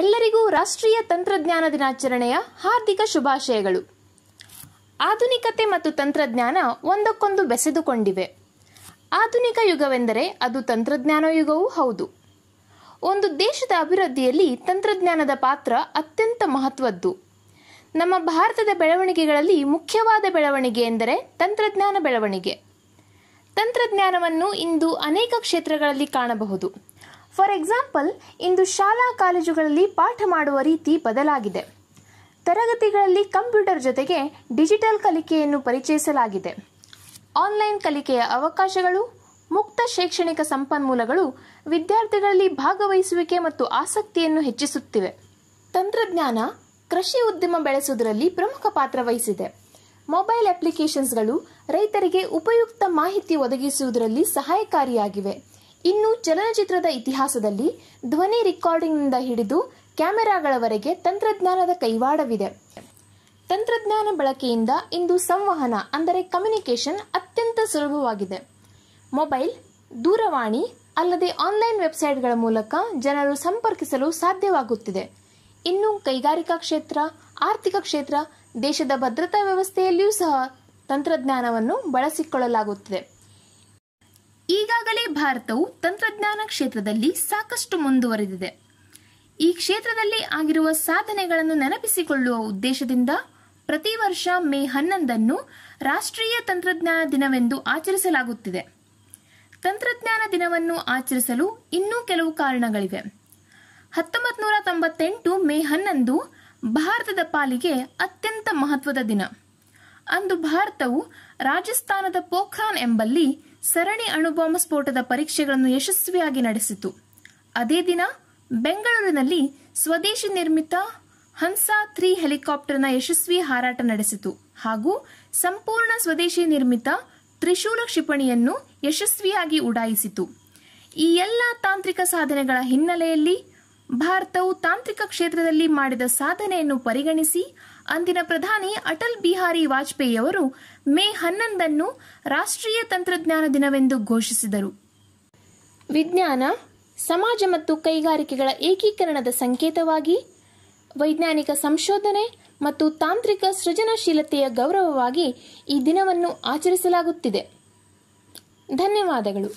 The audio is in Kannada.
ಎಲ್ಲರಿಗೂ ರಾಷ್ಟ್ರೀಯ ತಂತ್ರಜ್ಞಾನ ದಿನಾಚರಣೆಯ ಹಾರ್ದಿಕ ಶುಭಾಶಯಗಳು ಆಧುನಿಕತೆ ಮತ್ತು ತಂತ್ರಜ್ಞಾನ ಒಂದಕ್ಕೊಂದು ಬೆಸೆದುಕೊಂಡಿವೆ ಆಧುನಿಕ ಯುಗವೆಂದರೆ ಅದು ತಂತ್ರಜ್ಞಾನ ಯುಗವೂ ಹೌದು ಒಂದು ದೇಶದ ಅಭಿವೃದ್ಧಿಯಲ್ಲಿ ತಂತ್ರಜ್ಞಾನದ ಪಾತ್ರ ಅತ್ಯಂತ ಮಹತ್ವದ್ದು ನಮ್ಮ ಭಾರತದ ಬೆಳವಣಿಗೆಗಳಲ್ಲಿ ಮುಖ್ಯವಾದ ಬೆಳವಣಿಗೆ ಎಂದರೆ ತಂತ್ರಜ್ಞಾನ ಬೆಳವಣಿಗೆ ತಂತ್ರಜ್ಞಾನವನ್ನು ಇಂದು ಅನೇಕ ಕ್ಷೇತ್ರಗಳಲ್ಲಿ ಕಾಣಬಹುದು ಫಾರ್ ಎಕ್ಸಾಂಪಲ್ ಇಂದು ಶಾಲಾ ಕಾಲೇಜುಗಳಲ್ಲಿ ಪಾಠ ಮಾಡುವ ರೀತಿ ಬದಲಾಗಿದೆ ತರಗತಿಗಳಲ್ಲಿ ಕಂಪ್ಯೂಟರ್ ಜೊತೆಗೆ ಡಿಜಿಟಲ್ ಕಲಿಕೆಯನ್ನು ಪರಿಚಯಿಸಲಾಗಿದೆ ಆನ್ಲೈನ್ ಕಲಿಕೆಯ ಅವಕಾಶಗಳು ಮುಕ್ತ ಶೈಕ್ಷಣಿಕ ಸಂಪನ್ಮೂಲಗಳು ವಿದ್ಯಾರ್ಥಿಗಳಲ್ಲಿ ಭಾಗವಹಿಸುವಿಕೆ ಮತ್ತು ಆಸಕ್ತಿಯನ್ನು ಹೆಚ್ಚಿಸುತ್ತಿವೆ ತಂತ್ರಜ್ಞಾನ ಕೃಷಿ ಉದ್ಯಮ ಬೆಳೆಸುವುದರಲ್ಲಿ ಪ್ರಮುಖ ಪಾತ್ರ ವಹಿಸಿದೆ ಮೊಬೈಲ್ ಅಪ್ಲಿಕೇಶನ್ಸ್ಗಳು ರೈತರಿಗೆ ಉಪಯುಕ್ತ ಮಾಹಿತಿ ಒದಗಿಸುವುದರಲ್ಲಿ ಸಹಾಯಕಾರಿಯಾಗಿವೆ ಇನ್ನು ಚಲನಚಿತ್ರದ ಇತಿಹಾಸದಲ್ಲಿ ಧ್ವನಿ ರೆಕಾರ್ಡಿಂಗ್ನಿಂದ ಹಿಡಿದು ಕ್ಯಾಮೆರಾಗಳವರೆಗೆ ತಂತ್ರಜ್ಞಾನದ ಕೈವಾಡವಿದೆ ತಂತ್ರಜ್ಞಾನ ಬಳಕೆಯಿಂದ ಇಂದು ಸಂವಹನ ಅಂದರೆ ಕಮ್ಯುನಿಕೇಷನ್ ಅತ್ಯಂತ ಸುಲಭವಾಗಿದೆ ಮೊಬೈಲ್ ದೂರವಾಣಿ ಅಲ್ಲದೆ ಆನ್ಲೈನ್ ವೆಬ್ಸೈಟ್ಗಳ ಮೂಲಕ ಜನರು ಸಂಪರ್ಕಿಸಲು ಸಾಧ್ಯವಾಗುತ್ತಿದೆ ಇನ್ನು ಕೈಗಾರಿಕಾ ಕ್ಷೇತ್ರ ಆರ್ಥಿಕ ಕ್ಷೇತ್ರ ದೇಶದ ಭದ್ರತಾ ವ್ಯವಸ್ಥೆಯಲ್ಲಿಯೂ ಸಹ ತಂತ್ರಜ್ಞಾನವನ್ನು ಬಳಸಿಕೊಳ್ಳಲಾಗುತ್ತಿದೆ ಈಗಾಗಲೇ ಭಾರತವು ತಂತ್ರಜ್ಞಾನ ಕ್ಷೇತ್ರದಲ್ಲಿ ಸಾಕಷ್ಟು ಮುಂದುವರೆದಿದೆ ಈ ಕ್ಷೇತ್ರದಲ್ಲಿ ಆಗಿರುವ ಸಾಧನೆಗಳನ್ನು ನೆನಪಿಸಿಕೊಳ್ಳುವ ಉದ್ದೇಶದಿಂದ ಪ್ರತಿ ವರ್ಷ ಮೇ ಹನ್ನೊಂದನ್ನು ರಾಷ್ಟ್ರೀಯ ತಂತ್ರಜ್ಞಾನ ದಿನವೆಂದು ಆಚರಿಸಲಾಗುತ್ತಿದೆ ತಂತ್ರಜ್ಞಾನ ದಿನವನ್ನು ಆಚರಿಸಲು ಇನ್ನೂ ಕೆಲವು ಕಾರಣಗಳಿವೆ ಹತ್ತೊಂಬತ್ತು ನೂರ ತೊಂಬತ್ತೆಂಟು ಮೇ ಹನ್ನೊಂದು ಭಾರತದ ಪಾಲಿಗೆ ಅತ್ಯಂತ ಮಹತ್ವದ ದಿನ ಅಂದು ಭಾರತವು ರಾಜಸ್ಥಾನದ ಪೋಖ್ರಾನ್ ಎಂಬಲ್ಲಿ ಸರಣಿ ಅಣುಬಾಂಬ್ ಸ್ಫೋಟದ ಪರೀಕ್ಷೆಗಳನ್ನು ಯಶಸ್ವಿಯಾಗಿ ನಡೆಸಿತು ಅದೇ ದಿನ ಬೆಂಗಳೂರಿನಲ್ಲಿ ಸ್ವದೇಶಿ ನಿರ್ಮಿತ ಹನ್ಸಾ ತ್ರೀ ಹೆಲಿಕಾಪ್ಟರ್ನ ಯಶಸ್ವಿ ಹಾರಾಟ ನಡೆಸಿತು ಹಾಗೂ ಸಂಪೂರ್ಣ ಸ್ವದೇಶಿ ನಿರ್ಮಿತ ತ್ರಿಶೂಲ ಕ್ಷಿಪಣಿಯನ್ನು ಯಶಸ್ವಿಯಾಗಿ ಉಡಾಯಿಸಿತು ಈ ಎಲ್ಲ ತಾಂತ್ರಿಕ ಸಾಧನೆಗಳ ಹಿನ್ನೆಲೆಯಲ್ಲಿ ಭಾರತವು ತಾಂತ್ರಿಕ ಕ್ಷೇತ್ರದಲ್ಲಿ ಮಾಡಿದ ಸಾಧನೆಯನ್ನು ಪರಿಗಣಿಸಿ ಅಂದಿನ ಪ್ರಧಾನಿ ಅಟಲ್ ಬಿಹಾರಿ ವಾಜಪೇಯಿ ಅವರು ಮೇ ಹನ್ನೊಂದನ್ನು ರಾಷ್ಟ್ರೀಯ ತಂತ್ರಜ್ಞಾನ ದಿನವೆಂದು ಘೋಷಿಸಿದರು ವಿಜ್ಞಾನ ಸಮಾಜ ಮತ್ತು ಕೈಗಾರಿಕೆಗಳ ಏಕೀಕರಣದ ಸಂಕೇತವಾಗಿ ವೈಜ್ಞಾನಿಕ ಸಂಶೋಧನೆ ಮತ್ತು ತಾಂತ್ರಿಕ ಸೃಜನಶೀಲತೆಯ ಗೌರವವಾಗಿ ಈ ದಿನವನ್ನು ಆಚರಿಸಲಾಗುತ್ತಿದೆ ಧನ್ಯವಾದಗಳು